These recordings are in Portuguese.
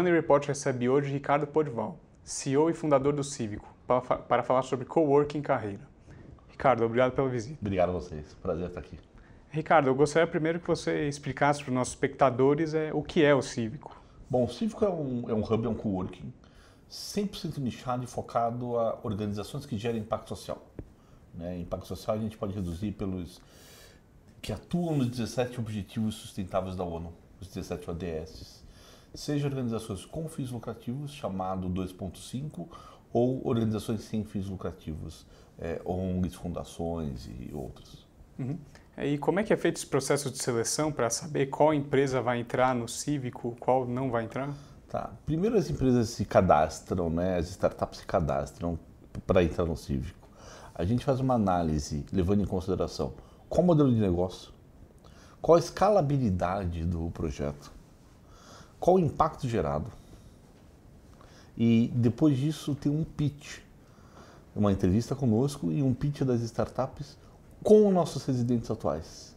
Money Report recebe hoje Ricardo Podval, CEO e fundador do Cívico, para falar sobre coworking carreira. Ricardo, obrigado pela visita. Obrigado a vocês. Prazer estar aqui. Ricardo, eu gostaria primeiro que você explicasse para os nossos espectadores é, o que é o Cívico. Bom, o Cívico é um, é um hub, é um coworking 100% nichado e focado a organizações que geram impacto social. Né? Impacto social a gente pode reduzir pelos que atuam nos 17 Objetivos Sustentáveis da ONU, os 17 ODS seja organizações com fins lucrativos, chamado 2.5, ou organizações sem fins lucrativos, é, ONGs, fundações e outras. Uhum. É, e como é que é feito esse processo de seleção para saber qual empresa vai entrar no Cívico, qual não vai entrar? Tá. Primeiro as empresas se cadastram, né? as startups se cadastram para entrar no Cívico. A gente faz uma análise levando em consideração qual modelo de negócio, qual a escalabilidade do projeto, qual o impacto gerado. E depois disso tem um pitch, uma entrevista conosco e um pitch das startups com nossos residentes atuais.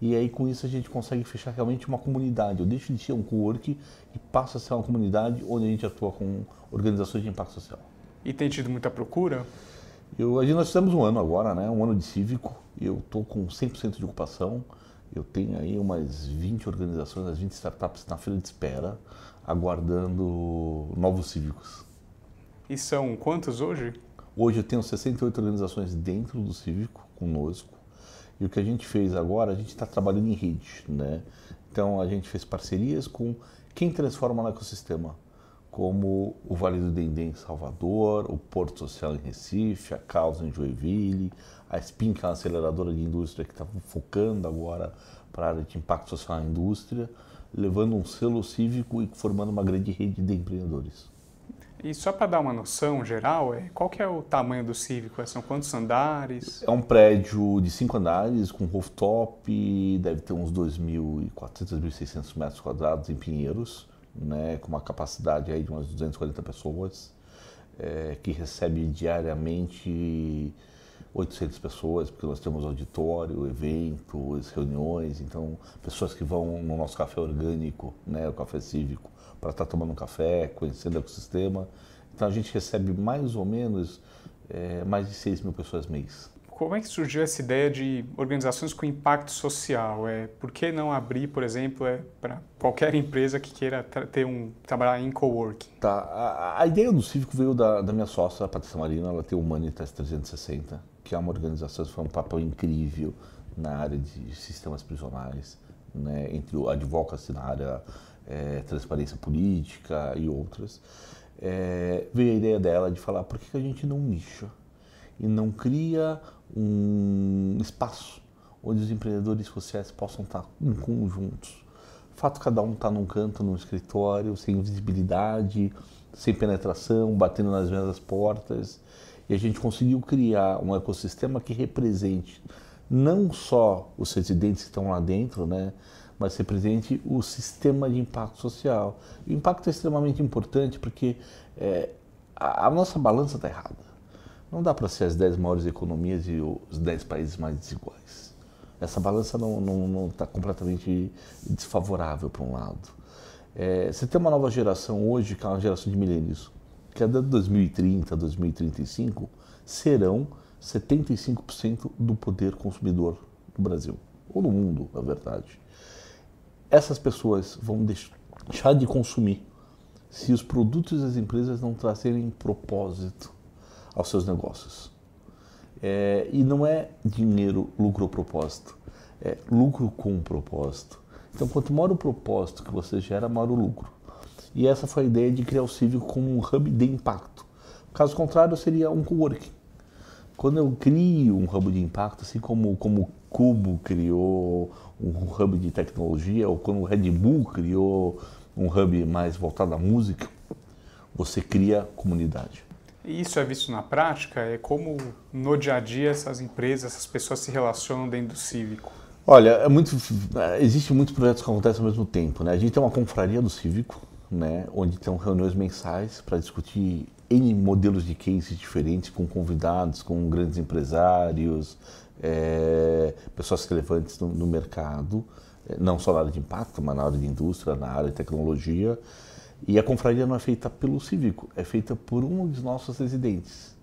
E aí com isso a gente consegue fechar realmente uma comunidade. Eu deixo de ser um co-work e passo a ser uma comunidade onde a gente atua com organizações de impacto social. E tem tido muita procura? Eu, nós fizemos um ano agora, né? um ano de cívico. Eu estou com 100% de ocupação. Eu tenho aí umas 20 organizações, umas 20 startups na fila de espera, aguardando novos cívicos. E são quantos hoje? Hoje eu tenho 68 organizações dentro do cívico conosco. E o que a gente fez agora, a gente está trabalhando em rede, né? Então a gente fez parcerias com quem transforma no ecossistema como o Vale do Dendê em Salvador, o Porto Social em Recife, a Causa em Joinville, a SPIN, que é uma aceleradora de indústria que está focando agora para a área de impacto social na indústria, levando um selo cívico e formando uma grande rede de empreendedores. E só para dar uma noção geral, é, qual que é o tamanho do Cívico? É, são quantos andares? É um prédio de cinco andares, com rooftop, deve ter uns 2.400, 2.600 metros quadrados em Pinheiros né, com uma capacidade aí de umas 240 pessoas, é, que recebe diariamente 800 pessoas, porque nós temos auditório, eventos, reuniões, então pessoas que vão no nosso café orgânico, né, o café cívico, para estar tá tomando um café, conhecendo o ecossistema. Então a gente recebe mais ou menos é, mais de 6 mil pessoas mês. Como é que surgiu essa ideia de organizações com impacto social? É, por que não abrir, por exemplo, é, para qualquer empresa que queira ter um trabalhar em coworking? Tá. A, a ideia do Cívico veio da, da minha sócia, Patrícia Marina. Ela tem o Humanitas 360, que é uma organização que foi um papel incrível na área de sistemas prisionais, né, entre o advocacy na área é, transparência política e outras. É, veio a ideia dela de falar por que, que a gente não nicha e não cria um espaço onde os empreendedores sociais possam estar em conjuntos. O fato de cada um estar num canto, num escritório, sem visibilidade, sem penetração, batendo nas mesmas portas, e a gente conseguiu criar um ecossistema que represente não só os residentes que estão lá dentro, né, mas represente o sistema de impacto social. O impacto é extremamente importante porque é, a, a nossa balança está errada não dá para ser as 10 maiores economias e os 10 países mais desiguais. Essa balança não está completamente desfavorável para um lado. É, você tem uma nova geração hoje, que é uma geração de milênios, que até 2030, 2035, serão 75% do poder consumidor do Brasil, ou do mundo, na verdade. Essas pessoas vão deixar de consumir se os produtos das empresas não trazerem propósito aos seus negócios. É, e não é dinheiro, lucro ou propósito, é lucro com propósito. Então, quanto maior o propósito que você gera, maior o lucro. E essa foi a ideia de criar o Cívico como um hub de impacto. Caso contrário, seria um coworking. Quando eu crio um hub de impacto, assim como, como o Cubo criou um hub de tecnologia, ou quando o Red Bull criou um hub mais voltado à música, você cria comunidade isso é visto na prática? É como no dia a dia essas empresas, essas pessoas se relacionam dentro do cívico? Olha, é muito, é, existe muitos projetos que acontecem ao mesmo tempo. Né? A gente tem uma confraria do cívico, né? onde tem reuniões mensais para discutir N modelos de cases diferentes com convidados, com grandes empresários, é, pessoas relevantes no, no mercado, é, não só na área de impacto, mas na área de indústria, na área de tecnologia. E a confraria não é feita pelo cívico, é feita por um dos nossos residentes.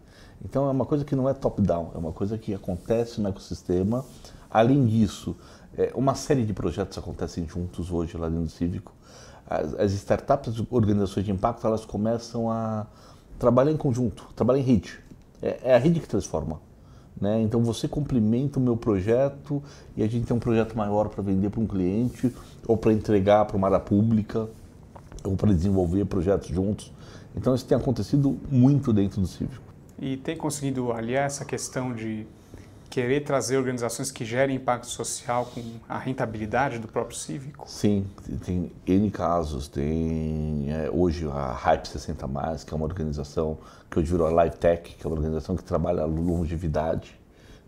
Então é uma coisa que não é top-down, é uma coisa que acontece no ecossistema. Além disso, é, uma série de projetos acontecem juntos hoje lá dentro do cívico. As, as startups, as organizações de impacto, elas começam a trabalhar em conjunto, trabalhar em rede. É, é a rede que transforma. Né? Então você complementa o meu projeto e a gente tem um projeto maior para vender para um cliente ou para entregar para uma área pública ou para desenvolver projetos juntos. Então isso tem acontecido muito dentro do Cívico. E tem conseguido aliar essa questão de querer trazer organizações que gerem impacto social com a rentabilidade do próprio cívico? Sim, tem N casos. Tem é, hoje a Hype 60, Mais, que é uma organização que hoje virou a LiveTech, Tech, que é uma organização que trabalha longevidade,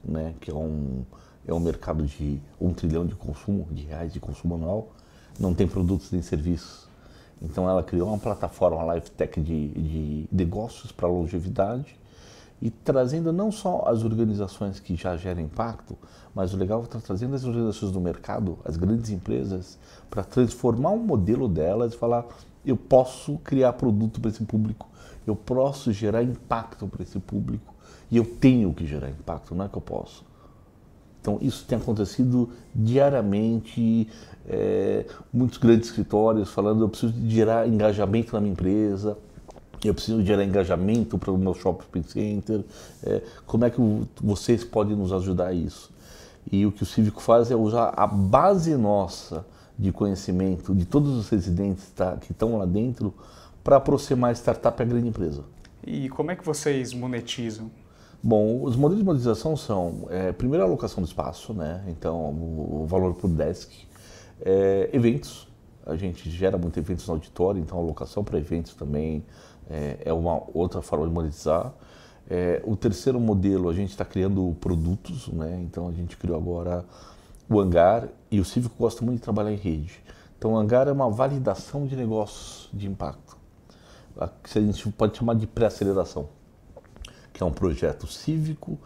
né, que é um, é um mercado de um trilhão de consumo, de reais de consumo anual. Não tem produtos nem serviços então ela criou uma plataforma Life Tech de, de negócios para longevidade e trazendo não só as organizações que já geram impacto, mas o legal é tá trazendo as organizações do mercado, as grandes empresas, para transformar o um modelo delas e falar: eu posso criar produto para esse público, eu posso gerar impacto para esse público e eu tenho que gerar impacto, não é que eu posso. Então, isso tem acontecido diariamente. É, muitos grandes escritórios falando: eu preciso gerar engajamento na minha empresa, eu preciso gerar engajamento para o meu shopping center. É, como é que vocês podem nos ajudar a isso? E o que o Cívico faz é usar a base nossa de conhecimento de todos os residentes que tá, estão lá dentro para aproximar a startup à grande empresa. E como é que vocês monetizam? Bom, os modelos de monetização são, é, primeiro, a alocação do espaço, né? então o, o valor por desk, é, eventos, a gente gera muitos eventos no auditório, então a alocação para eventos também é, é, uma outra forma de monetizar. É, o terceiro modelo, a gente está criando produtos, né? então a gente criou agora o hangar e o Cívico gosta muito de trabalhar em rede. Então o hangar é uma validação de negócios de impacto, que a gente pode chamar de pré-aceleração que é um projeto cívico,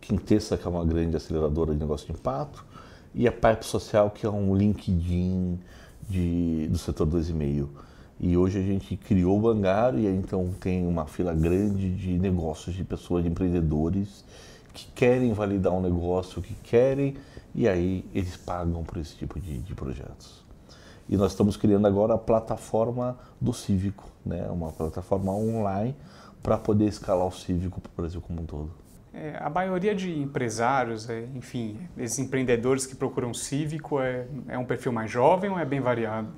Quintessa, que é uma grande aceleradora de negócio de impacto, e a Pipe Social, que é um LinkedIn de, do setor 2,5. E hoje a gente criou o Bangar e então tem uma fila grande de negócios, de pessoas, de empreendedores que querem validar um negócio, que querem, e aí eles pagam por esse tipo de, de projetos. E nós estamos criando agora a plataforma do Cívico, né? uma plataforma online para poder escalar o cívico para o Brasil como um todo? É, a maioria de empresários, é, enfim, esses empreendedores que procuram cívico, é, é um perfil mais jovem ou é bem variado?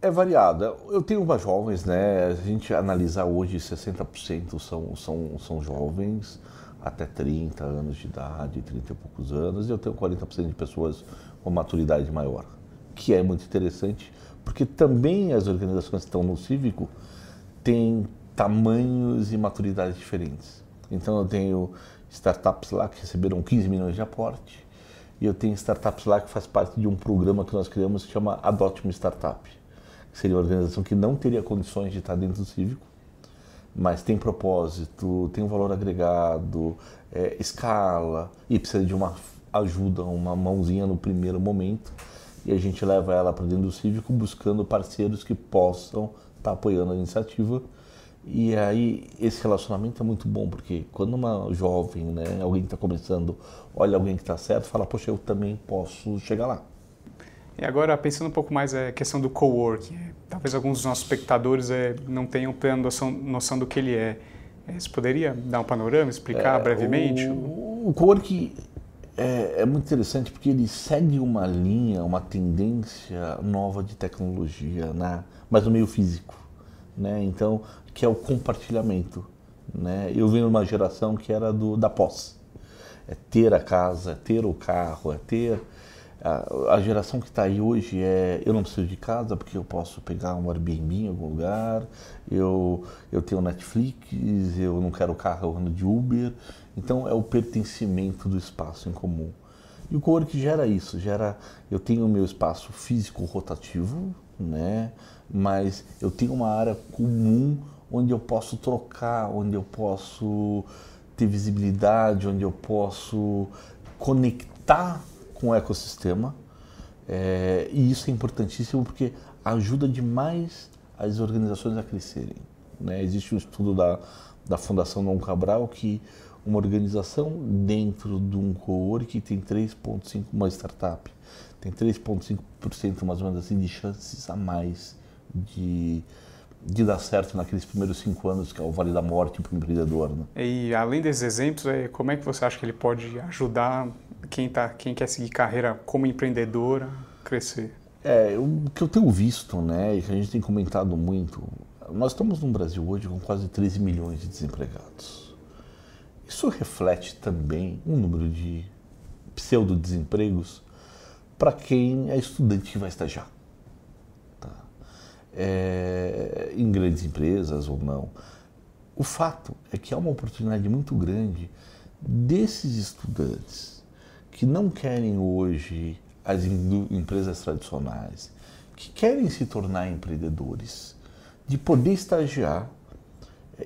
É variada. Eu tenho umas jovens, né? A gente analisa hoje 60% são, são, são jovens, até 30 anos de idade, 30 e poucos anos, e eu tenho 40% de pessoas com maturidade maior, que é muito interessante, porque também as organizações que estão no cívico têm tamanhos e maturidades diferentes. Então eu tenho startups lá que receberam 15 milhões de aporte e eu tenho startups lá que faz parte de um programa que nós criamos que chama Adote Startup, que seria uma organização que não teria condições de estar dentro do cívico, mas tem propósito, tem um valor agregado, é, escala e precisa de uma ajuda, uma mãozinha no primeiro momento e a gente leva ela para dentro do cívico buscando parceiros que possam estar tá apoiando a iniciativa e aí esse relacionamento é muito bom, porque quando uma jovem, né, alguém que está começando, olha alguém que está certo, fala, poxa, eu também posso chegar lá. E agora, pensando um pouco mais a é questão do coworking, é, talvez alguns dos nossos espectadores é, não tenham plena noção, noção do que ele é. é. Você poderia dar um panorama, explicar é, brevemente? O, o coworking é, é muito interessante porque ele segue uma linha, uma tendência nova de tecnologia, na, né, mas no meio físico. Né? Então, que é o compartilhamento. Né? Eu vim uma geração que era do, da posse. É ter a casa, é ter o carro, é ter. A, a geração que está aí hoje é eu não preciso de casa porque eu posso pegar um Airbnb em algum lugar, eu, eu tenho Netflix, eu não quero carro, eu ando de Uber. Então é o pertencimento do espaço em comum. E o co gera isso, gera eu tenho o meu espaço físico rotativo, né? Mas eu tenho uma área comum onde eu posso trocar, onde eu posso ter visibilidade, onde eu posso conectar com o ecossistema. É, e isso é importantíssimo porque ajuda demais as organizações a crescerem. Né? Existe um estudo da, da Fundação Dom Cabral que uma organização dentro de um co-work tem 3,5%, uma startup, tem 3,5% mais ou menos assim de chances a mais de de dar certo naqueles primeiros cinco anos, que é o Vale da Morte para o empreendedor. Né? E além desses exemplos, é, como é que você acha que ele pode ajudar quem, tá, quem quer seguir carreira como empreendedora crescer? É, o que eu tenho visto, né, e que a gente tem comentado muito, nós estamos no Brasil hoje com quase 13 milhões de desempregados. Isso reflete também um número de pseudo-desempregos para quem é estudante que vai estagiar é, em grandes empresas ou não. O fato é que há uma oportunidade muito grande desses estudantes que não querem hoje as empresas tradicionais, que querem se tornar empreendedores, de poder estagiar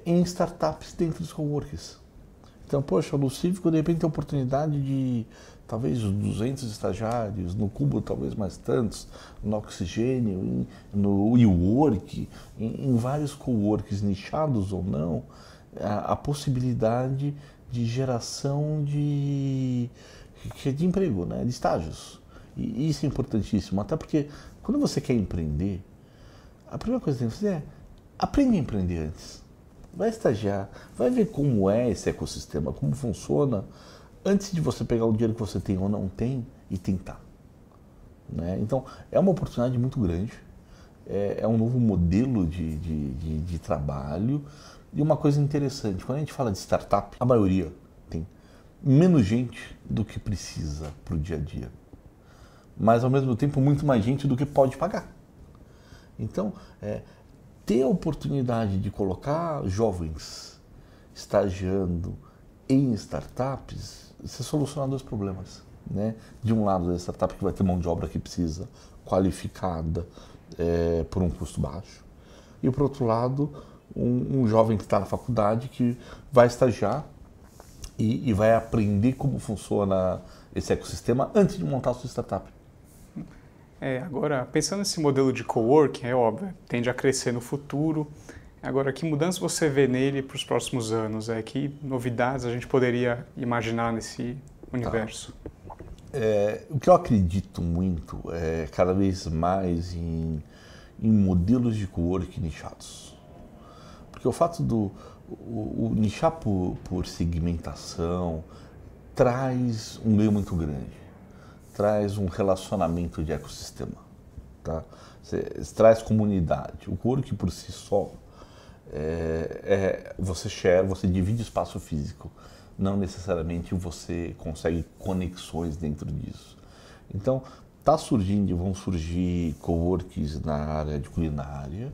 em startups dentro dos coworkers. Então, poxa, no Cívico, de repente, tem a oportunidade de talvez 200 estagiários, no Cubo talvez mais tantos, no Oxigênio, em, no WeWork, em, em vários co-works nichados ou não, a, a possibilidade de geração de, é de emprego, né? de estágios. E isso é importantíssimo, até porque quando você quer empreender, a primeira coisa que tem que fazer é aprender a empreender antes. Vai estagiar, vai ver como é esse ecossistema, como funciona, antes de você pegar o dinheiro que você tem ou não tem e tentar. Né? Então, é uma oportunidade muito grande, é, é um novo modelo de, de, de, de trabalho. E uma coisa interessante, quando a gente fala de startup, a maioria tem menos gente do que precisa para o dia a dia, mas ao mesmo tempo muito mais gente do que pode pagar. Então, é, ter a oportunidade de colocar jovens estagiando em startups você solucionar dois problemas. Né? De um lado, a startup que vai ter mão de obra que precisa, qualificada, é, por um custo baixo. E por outro lado, um, um jovem que está na faculdade que vai estagiar e, e, vai aprender como funciona esse ecossistema antes de montar a sua startup. É, agora, pensando nesse modelo de coworking, é óbvio, tende a crescer no futuro. Agora, que mudança você vê nele para os próximos anos? É que novidades a gente poderia imaginar nesse universo? Tá. É, o que eu acredito muito é cada vez mais em, em modelos de co-work nichados, porque o fato do o, o nichar por, por segmentação traz um ganho muito grande, traz um relacionamento de ecossistema, tá? Cê, traz comunidade. O co-work por si só é, é, você share, você divide espaço físico. Não necessariamente você consegue conexões dentro disso. Então, tá surgindo, vão surgir coworks na área de culinária,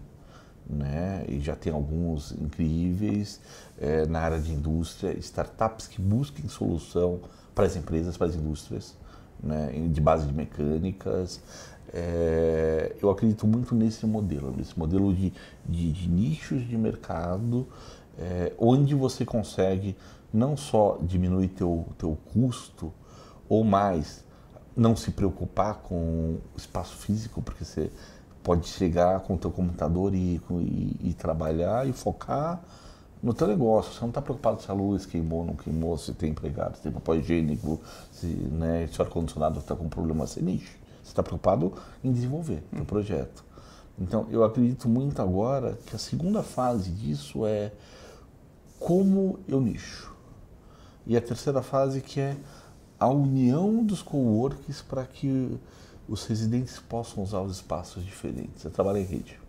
né? E já tem alguns incríveis é, na área de indústria, startups que busquem solução para as empresas, para as indústrias, né? De base de mecânicas, é, eu acredito muito nesse modelo, nesse modelo de, de, de nichos de mercado, é, onde você consegue não só diminuir teu, teu custo, ou mais, não se preocupar com espaço físico, porque você pode chegar com o teu computador e, e, e trabalhar e focar no teu negócio. Você não está preocupado se a luz queimou, não queimou, se tem empregado, se tem papel higiênico, se, né, se o ar-condicionado está com problema, você nicho. Você está preocupado em desenvolver o hum. projeto. Então, eu acredito muito agora que a segunda fase disso é como eu nicho. E a terceira fase que é a união dos coworks para que os residentes possam usar os espaços diferentes. Eu trabalho em rede.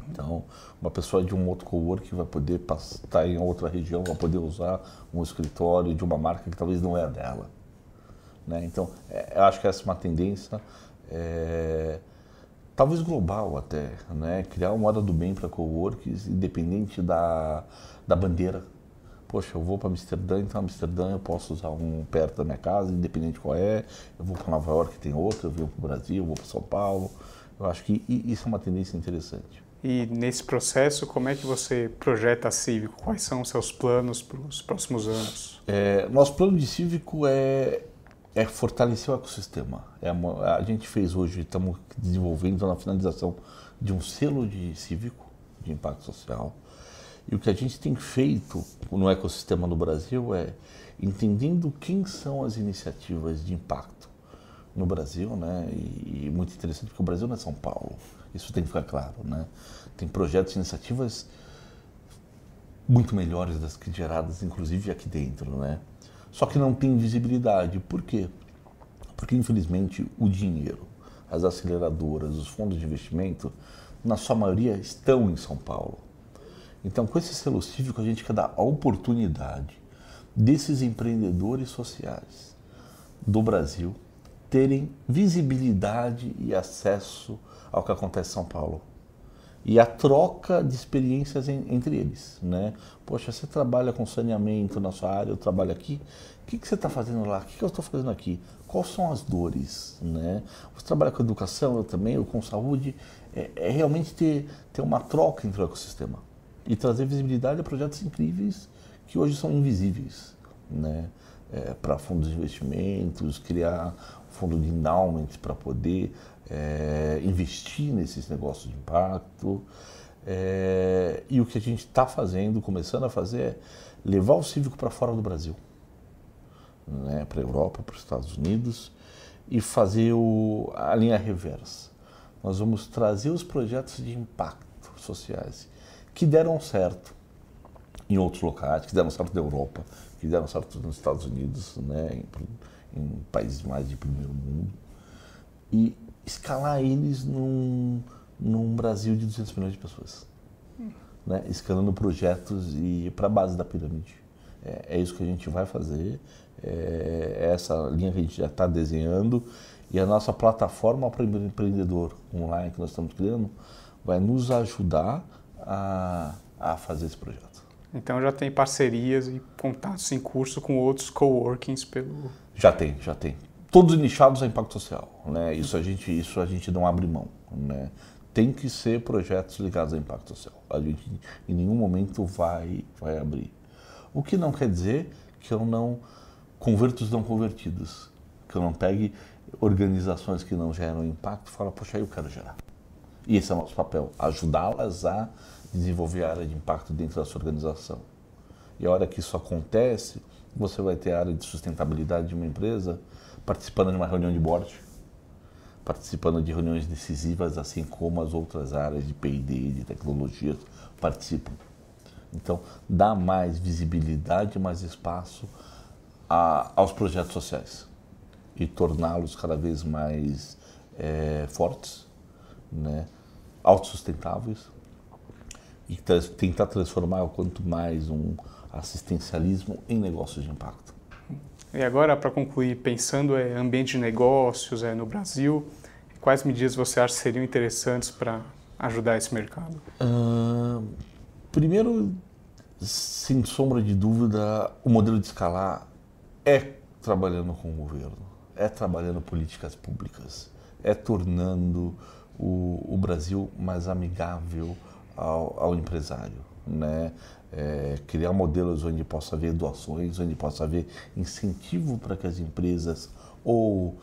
Uhum. Então, uma pessoa de um outro coworking vai poder estar tá em outra região, vai poder usar um escritório de uma marca que talvez não é a dela. Né? Então, é, eu acho que essa é uma tendência, é, talvez global até, né? criar uma hora do bem para coworkers, independente da, da bandeira. Poxa, eu vou para Amsterdã, então Amsterdã eu posso usar um perto da minha casa, independente qual é. Eu vou para Nova York, tem outro, eu vou para o Brasil, eu vou para São Paulo. Eu acho que isso é uma tendência interessante. E nesse processo, como é que você projeta a Cívico? Quais são os seus planos para os próximos anos? É, nosso plano de Cívico é, é fortalecer o ecossistema. É uma, a gente fez hoje, estamos desenvolvendo na finalização de um selo de cívico de impacto social. E o que a gente tem feito no ecossistema no Brasil é entendendo quem são as iniciativas de impacto no Brasil, né? E, e muito interessante porque o Brasil não é São Paulo. Isso tem que ficar claro, né? Tem projetos, iniciativas muito melhores das que geradas, inclusive aqui dentro, né? Só que não tem visibilidade. Por quê? Porque, infelizmente, o dinheiro, as aceleradoras, os fundos de investimento, na sua maioria, estão em São Paulo. Então, com esse selo cívico, a gente quer dar a oportunidade desses empreendedores sociais do Brasil terem visibilidade e acesso ao que acontece em São Paulo e a troca de experiências em, entre eles, né? Poxa, você trabalha com saneamento na sua área, eu trabalho aqui. O que, que você está fazendo lá? O que, que eu estou fazendo aqui? Quais são as dores, né? Você trabalha com educação, eu também, ou com saúde. É, é realmente ter, ter uma troca entre o ecossistema e trazer visibilidade a projetos incríveis que hoje são invisíveis, né? É, para fundos de investimentos, criar fundo de endowment para poder é, investir nesses negócios de impacto. É, e o que a gente está fazendo, começando a fazer, é levar o cívico para fora do Brasil, né, para a Europa, para os Estados Unidos, e fazer o, a linha reversa. Nós vamos trazer os projetos de impacto sociais que deram certo em outros locais, que deram certo na Europa, que deram certo nos Estados Unidos, né, em, em países mais de primeiro mundo, e escalar eles num, num Brasil de 200 milhões de pessoas. Hum. Né? Escalando projetos e para a base da pirâmide. É, é, isso que a gente vai fazer, é, é essa linha que a gente já está desenhando e a nossa plataforma para empreendedor online que nós estamos criando vai nos ajudar a, a fazer esse projeto. Então já tem parcerias e contatos em curso com outros coworkings pelo. Já tem, já tem todos nichados a impacto social, né? Isso a gente, isso a gente não abre mão, né? Tem que ser projetos ligados a impacto social. A gente em nenhum momento vai vai abrir. O que não quer dizer que eu não converto os não convertidos, que eu não pegue organizações que não geram impacto e fala, poxa, aí eu quero gerar. E esse é o nosso papel, ajudá-las a desenvolver a área de impacto dentro da sua organização. E a hora que isso acontece, você vai ter a área de sustentabilidade de uma empresa participando de uma reunião de board, participando de reuniões decisivas, assim como as outras áreas de P&D, de tecnologias participam. Então, dá mais visibilidade, mais espaço a, aos projetos sociais e torná-los cada vez mais é, fortes, né, autossustentáveis e tentar transformar o quanto mais um, assistencialismo em negócios de impacto. E agora, para concluir, pensando é ambiente de negócios é, no Brasil, quais medidas você acha seriam interessantes para ajudar esse mercado? Uh, primeiro, sem sombra de dúvida, o modelo de escalar é trabalhando com o governo, é trabalhando políticas públicas, é tornando o, o Brasil mais amigável ao, ao empresário. Né? é, criar modelos onde possa haver doações, onde possa haver incentivo para que as empresas ou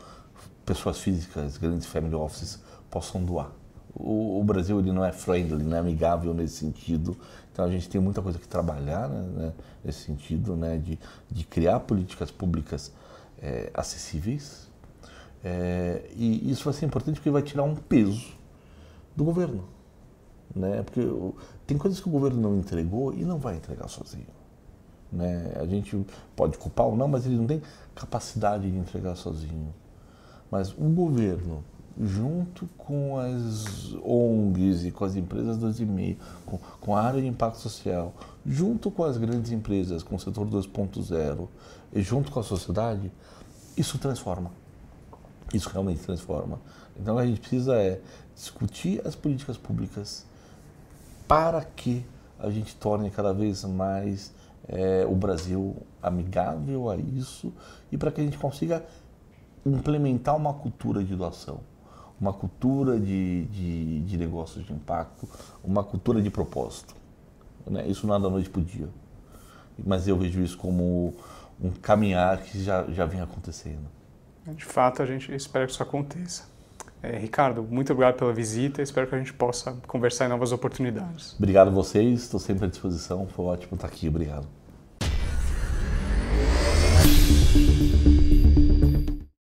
pessoas físicas, grandes family offices, possam doar. O, o Brasil ele não é friendly, não é amigável nesse sentido, então a gente tem muita coisa que trabalhar né, né nesse sentido né, de, de criar políticas públicas é, acessíveis. É, e isso vai ser importante porque vai tirar um peso do governo. Né? Porque tem coisas que o governo não entregou e não vai entregar sozinho. Né? A gente pode culpar ou não, mas ele não tem capacidade de entregar sozinho. Mas o governo, junto com as ONGs e com as empresas 2,5, e com, com a área de impacto social, junto com as grandes empresas, com o setor 2.0 e junto com a sociedade, isso transforma. Isso realmente transforma. Então a gente precisa é discutir as políticas públicas para que a gente torne cada vez mais é, o Brasil amigável a isso e para que a gente consiga implementar uma cultura de doação, uma cultura de, de, de negócios de impacto, uma cultura de propósito. Né? Isso não é da noite para o dia, mas eu vejo isso como um caminhar que já, já vem acontecendo. De fato, a gente espera que isso aconteça. É, Ricardo, muito obrigado pela visita. Espero que a gente possa conversar em novas oportunidades. Obrigado a vocês. Estou sempre à disposição. Foi ótimo estar aqui. Obrigado.